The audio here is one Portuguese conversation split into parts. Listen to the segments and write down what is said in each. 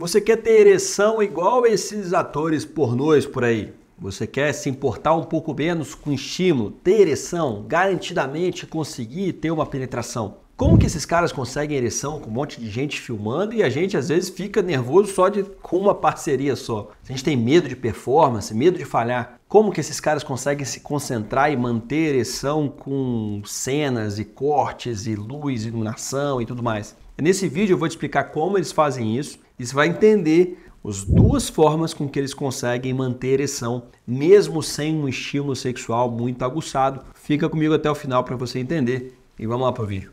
Você quer ter ereção igual esses atores pornôs por aí? Você quer se importar um pouco menos com estímulo, ter ereção, garantidamente conseguir ter uma penetração? Como que esses caras conseguem ereção com um monte de gente filmando e a gente às vezes fica nervoso só de com uma parceria só? A gente tem medo de performance, medo de falhar. Como que esses caras conseguem se concentrar e manter ereção com cenas e cortes e luz, iluminação e tudo mais? É nesse vídeo eu vou te explicar como eles fazem isso e você vai entender as duas formas com que eles conseguem manter a ereção, mesmo sem um estímulo sexual muito aguçado. Fica comigo até o final para você entender. E vamos lá para o vídeo.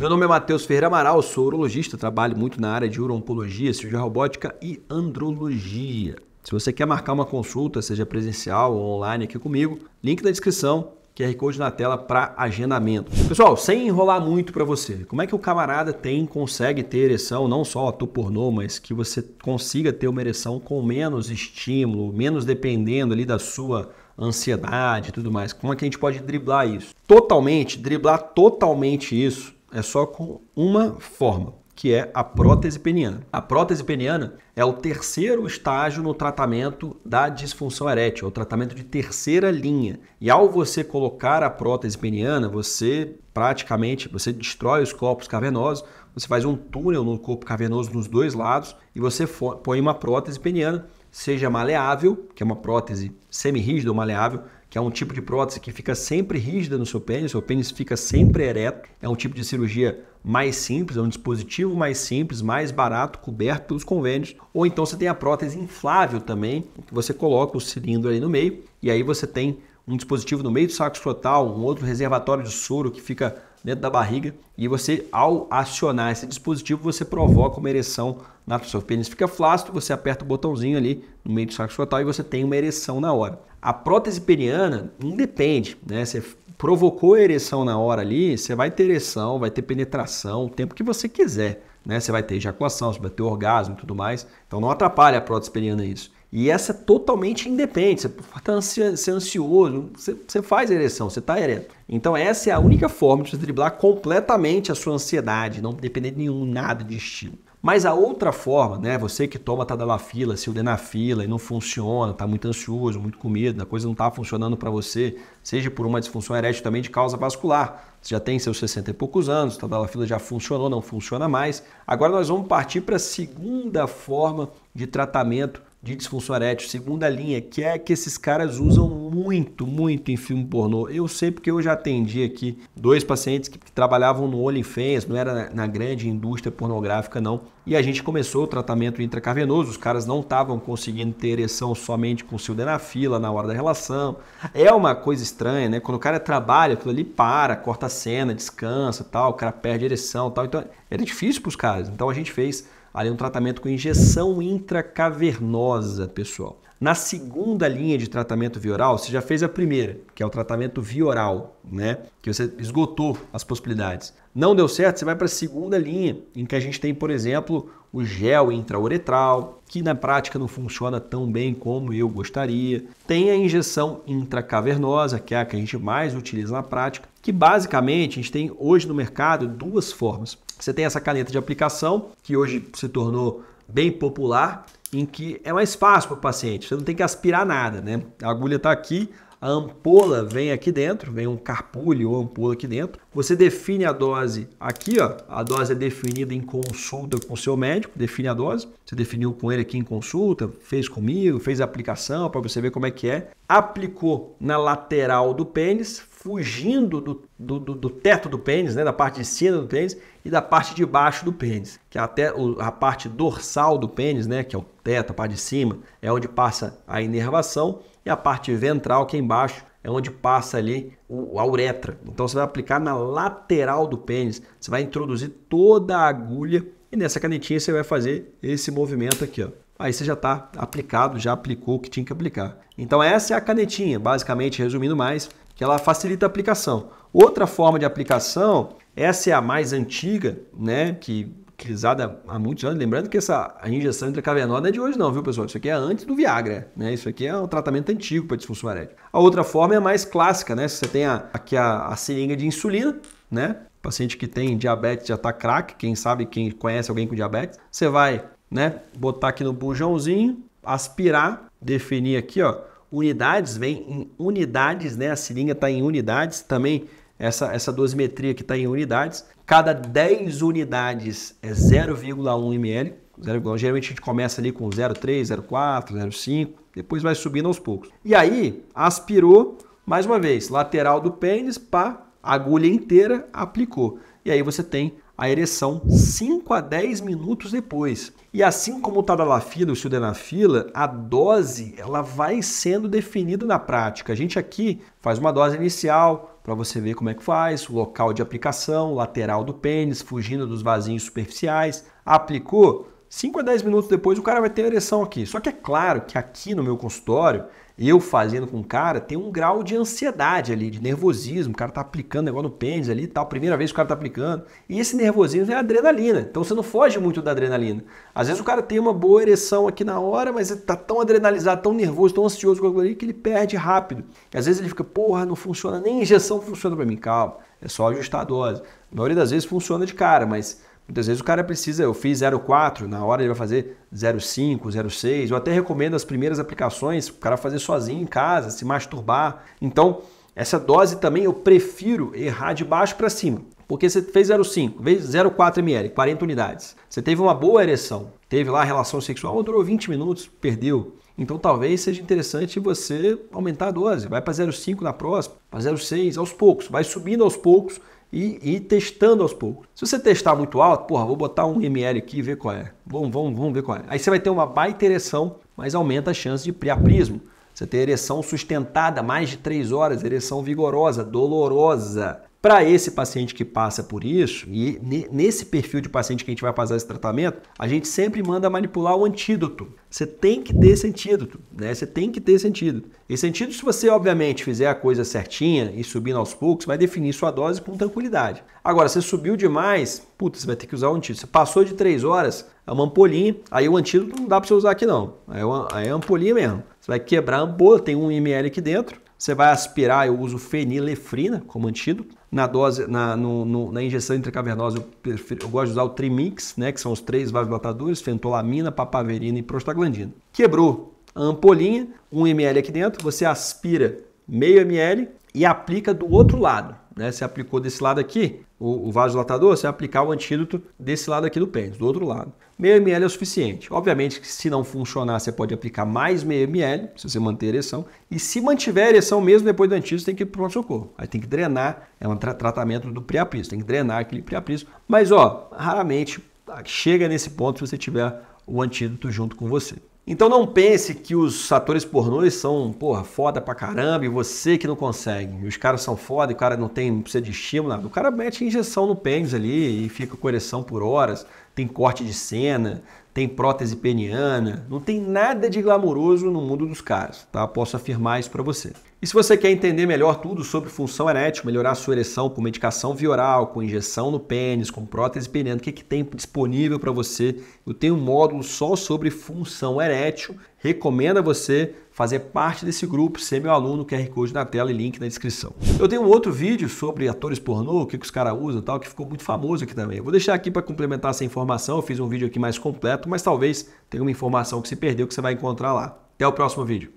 Meu nome é Matheus Ferreira Amaral, sou urologista, trabalho muito na área de urologia, cirurgia robótica e andrologia. Se você quer marcar uma consulta, seja presencial ou online aqui comigo, link na descrição, QR Code na tela para agendamento. Pessoal, sem enrolar muito para você, como é que o camarada tem, consegue ter ereção, não só a pornô, mas que você consiga ter uma ereção com menos estímulo, menos dependendo ali da sua ansiedade e tudo mais? Como é que a gente pode driblar isso? Totalmente, driblar totalmente isso é só com uma forma que é a prótese peniana. A prótese peniana é o terceiro estágio no tratamento da disfunção erétil, é o tratamento de terceira linha. E ao você colocar a prótese peniana, você praticamente você destrói os corpos cavernosos, você faz um túnel no corpo cavernoso nos dois lados e você põe uma prótese peniana seja maleável, que é uma prótese semi-rígida ou maleável, que é um tipo de prótese que fica sempre rígida no seu pênis, seu pênis fica sempre ereto. É um tipo de cirurgia mais simples, é um dispositivo mais simples, mais barato, coberto pelos convênios. Ou então você tem a prótese inflável também, que você coloca o cilindro ali no meio e aí você tem um dispositivo no meio do saco escrotal, um outro reservatório de soro que fica dentro da barriga e você, ao acionar esse dispositivo, você provoca uma ereção na sua pênis fica flácido, você aperta o botãozinho ali no meio do saco escrotal e você tem uma ereção na hora. A prótese peniana independe, né? Você provocou a ereção na hora ali, você vai ter ereção, vai ter penetração, o tempo que você quiser, né? Você vai ter ejaculação, você vai ter orgasmo e tudo mais. Então não atrapalha a prótese peniana isso. E essa é totalmente independente. Você está ser é ansioso, você, você faz ereção, você está ereto. Então essa é a única forma de você driblar completamente a sua ansiedade, não depender de nenhum nada de estilo. Mas a outra forma, né? Você que toma tadalafila, se na fila e não funciona, está muito ansioso, muito com medo, a coisa não está funcionando para você, seja por uma disfunção erétil também de causa vascular. Você já tem seus 60 e poucos anos, tadalafila já funcionou, não funciona mais. Agora nós vamos partir para a segunda forma de tratamento de disfunção erétil, segunda linha, que é que esses caras usam muito, muito em filme pornô. Eu sei porque eu já atendi aqui dois pacientes que, que trabalhavam no OnlyFans, não era na, na, grande indústria pornográfica não, e a gente começou o tratamento intracavernoso. os caras não estavam conseguindo ter ereção somente com o na fila na hora da relação. É uma coisa estranha, né? Quando o cara trabalha, aquilo ali para, corta a cena, descansa, tal, o cara perde ereção, tal. Então era difícil para os caras. Então a gente fez ali é um tratamento com injeção intracavernosa, pessoal. Na segunda linha de tratamento vioral, você já fez a primeira, que é o tratamento vioral, né? Que você esgotou as possibilidades. Não deu certo, você vai para a segunda linha, em que a gente tem, por exemplo, o gel intrauretral, que na prática não funciona tão bem como eu gostaria. Tem a injeção intracavernosa, que é a que a gente mais utiliza na prática, que basicamente a gente tem hoje no mercado duas formas. Você tem essa caneta de aplicação, que hoje se tornou bem popular, em que é mais fácil para o paciente, você não tem que aspirar nada, né? A agulha está aqui, a ampola vem aqui dentro, vem um carpulho ou ampola aqui dentro. Você define a dose aqui, ó. A dose é definida em consulta com o seu médico, define a dose. Você definiu com ele aqui em consulta, fez comigo, fez a aplicação para você ver como é que é. Aplicou na lateral do pênis, fugindo do, do, do, do teto do pênis, né, da parte de cima do pênis e da parte de baixo do pênis, que é até a parte dorsal do pênis, né, que é o teto, a parte de cima, é onde passa a inervação, e a parte ventral, que é embaixo, é onde passa ali a uretra. Então você vai aplicar na lateral do pênis, você vai introduzir toda a agulha e nessa canetinha você vai fazer esse movimento aqui, ó. Aí você já está aplicado, já aplicou o que tinha que aplicar. Então essa é a canetinha, basicamente, resumindo mais, que ela facilita a aplicação. Outra forma de aplicação, essa é a mais antiga, né, que utilizada há muitos anos. Lembrando que essa injeção intracavenosa não é de hoje não, viu, pessoal? Isso aqui é antes do Viagra, né? Isso aqui é um tratamento antigo para disfunção erétil. A outra forma é a mais clássica, né? Você tem a, aqui a, a seringa de insulina, né? paciente que tem diabetes já tá craque, quem sabe, quem conhece alguém com diabetes, você vai, né, botar aqui no bujãozinho, aspirar, definir aqui, ó, unidades, vem em unidades, né? A seringa está em unidades também essa, essa dosimetria que está em unidades. Cada 10 unidades é 0,1 ml. 0, geralmente a gente começa ali com 0,3, 0,4, 0,5, depois vai subindo aos poucos. E aí, aspirou, mais uma vez, lateral do pênis, pá, agulha inteira, aplicou. E aí você tem a ereção 5 a 10 minutos depois. E assim como tá o tadalafila é e o sildenafila, a dose ela vai sendo definida na prática. A gente aqui faz uma dose inicial para você ver como é que faz, o local de aplicação, lateral do pênis, fugindo dos vasinhos superficiais. Aplicou, 5 a 10 minutos depois o cara vai ter ereção aqui. Só que é claro que aqui no meu consultório, eu fazendo com o cara, tem um grau de ansiedade ali, de nervosismo. O cara tá aplicando negócio no pênis ali e tal, primeira vez que o cara tá aplicando. E esse nervosismo é adrenalina. Então você não foge muito da adrenalina. Às vezes o cara tem uma boa ereção aqui na hora, mas ele tá tão adrenalizado, tão nervoso, tão ansioso com aquilo ali que ele perde rápido. E às vezes ele fica, porra, não funciona, nem injeção funciona para mim. Calma, é só ajustar a dose. Na maioria das vezes funciona de cara, mas Muitas vezes o cara precisa, eu fiz 04, na hora ele vai fazer 05, 06. Eu até recomendo as primeiras aplicações, o cara fazer sozinho em casa, se masturbar. Então, essa dose também eu prefiro errar de baixo para cima. Porque você fez 0,5, fez 0,4 ml, 40 unidades. Você teve uma boa ereção, teve lá a relação sexual, durou 20 minutos, perdeu. Então talvez seja interessante você aumentar a dose. Vai para 0,5 na próxima, para 0,6, aos poucos. Vai subindo aos poucos e, ir testando aos poucos. Se você testar muito alto, porra, vou botar um ml aqui e ver qual é. Vamos, vamos, vamos ver qual é. Aí você vai ter uma baita ereção, mas aumenta a chance de priapismo. Você ter ereção sustentada mais de 3 horas, ereção vigorosa, dolorosa. Para esse paciente que passa por isso, e nesse perfil de paciente que a gente vai fazer esse tratamento, a gente sempre manda manipular o antídoto. Você tem que ter esse antídoto, né? Você tem que ter esse antídoto. Esse antídoto, se você obviamente fizer a coisa certinha e subindo aos poucos, vai definir sua dose com tranquilidade. Agora, se subiu demais, puta, você vai ter que usar o antídoto. Você passou de 3 horas, é uma ampolinha, aí o antídoto não dá para você usar aqui não. Aí é, uma, aí é ampolinha mesmo. Você vai quebrar a ampola, tem um ml aqui dentro. Você vai aspirar, eu uso fenilefrina como antídoto na dose, na, no, no, na injeção intracavernosa, eu, prefiro, eu, gosto de usar o Trimix, né, que são os três vasodilatadores, fentolamina, papaverina e prostaglandina. Quebrou a ampolinha, 1 ml aqui dentro, você aspira meio ml e aplica do outro lado né? Você aplicou desse lado aqui, o, o dilatador, você aplicar o antídoto desse lado aqui do pênis, do outro lado. Meio ml é o suficiente. Obviamente que se não funcionar, você pode aplicar mais meio ml, se você manter a ereção. E se mantiver a ereção mesmo depois do antídoto, tem que ir para o socorro. Aí tem que drenar, é um tra tratamento do priapismo, tem que drenar aquele priapismo. Mas, ó, raramente ah, chega nesse ponto se você tiver o antídoto junto com você. Então não pense que os atores pornôs são, porra, foda pra caramba e você que não consegue. Os caras são foda e o cara não tem, não precisa de estímulo, nada. O cara mete injeção no pênis ali e fica com ereção por horas tem corte de cena, tem prótese peniana, não tem nada de glamouroso no mundo dos caras, tá? Posso afirmar isso para você. E se você quer entender melhor tudo sobre função erétil, melhorar a sua ereção com medicação via oral, com injeção no pênis, com prótese peniana, o que, que tem disponível para você, eu tenho um módulo só sobre função erétil recomenda você fazer parte desse grupo, ser meu aluno, QR Code na tela e link na descrição. Eu tenho um outro vídeo sobre atores pornô, o que, que os caras usam e tal, que ficou muito famoso aqui também. Eu vou deixar aqui para complementar essa informação, eu fiz um vídeo aqui mais completo, mas talvez tenha uma informação que se perdeu que você vai encontrar lá. Até o próximo vídeo.